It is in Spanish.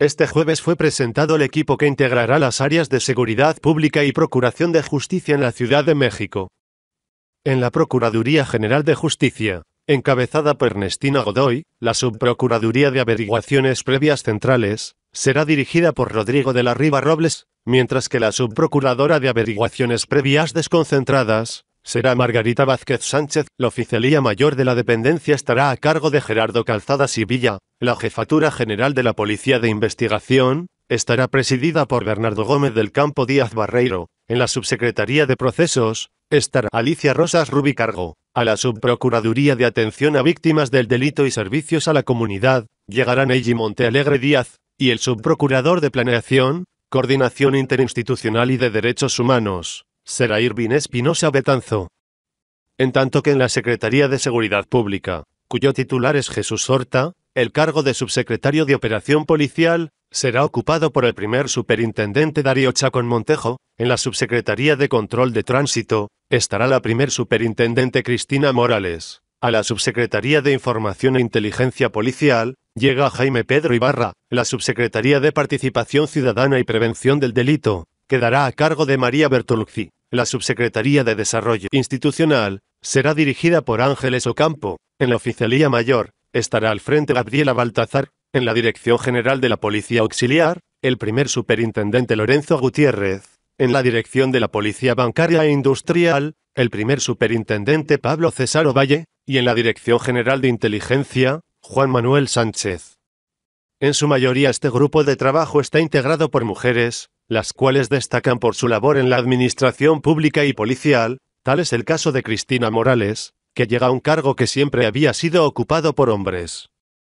Este jueves fue presentado el equipo que integrará las áreas de seguridad pública y procuración de justicia en la Ciudad de México. En la Procuraduría General de Justicia, encabezada por Ernestina Godoy, la Subprocuraduría de Averiguaciones Previas Centrales, será dirigida por Rodrigo de la Riva Robles, mientras que la Subprocuradora de Averiguaciones Previas Desconcentradas, será Margarita Vázquez Sánchez, la oficialía mayor de la dependencia estará a cargo de Gerardo Calzada y la jefatura general de la Policía de Investigación, estará presidida por Bernardo Gómez del Campo Díaz Barreiro, en la Subsecretaría de Procesos, estará Alicia Rosas Rubicargo, a la Subprocuraduría de Atención a Víctimas del Delito y Servicios a la Comunidad, llegarán Eiji Montealegre Díaz, y el Subprocurador de Planeación, Coordinación Interinstitucional y de Derechos Humanos, será Irving Espinosa Betanzo. En tanto que en la Secretaría de Seguridad Pública, cuyo titular es Jesús Horta, el cargo de subsecretario de Operación Policial será ocupado por el primer superintendente Darío Chacón Montejo, en la Subsecretaría de Control de Tránsito, estará la primer superintendente Cristina Morales. A la Subsecretaría de Información e Inteligencia Policial, llega Jaime Pedro Ibarra, la Subsecretaría de Participación Ciudadana y Prevención del Delito, quedará a cargo de María Bertolucci. La Subsecretaría de Desarrollo Institucional será dirigida por Ángeles Ocampo. En la Oficialía Mayor estará al frente Gabriela Baltazar. En la Dirección General de la Policía Auxiliar, el primer superintendente Lorenzo Gutiérrez. En la Dirección de la Policía Bancaria e Industrial, el primer superintendente Pablo César Ovalle, y en la Dirección General de Inteligencia, Juan Manuel Sánchez. En su mayoría este grupo de trabajo está integrado por mujeres, las cuales destacan por su labor en la administración pública y policial, tal es el caso de Cristina Morales, que llega a un cargo que siempre había sido ocupado por hombres.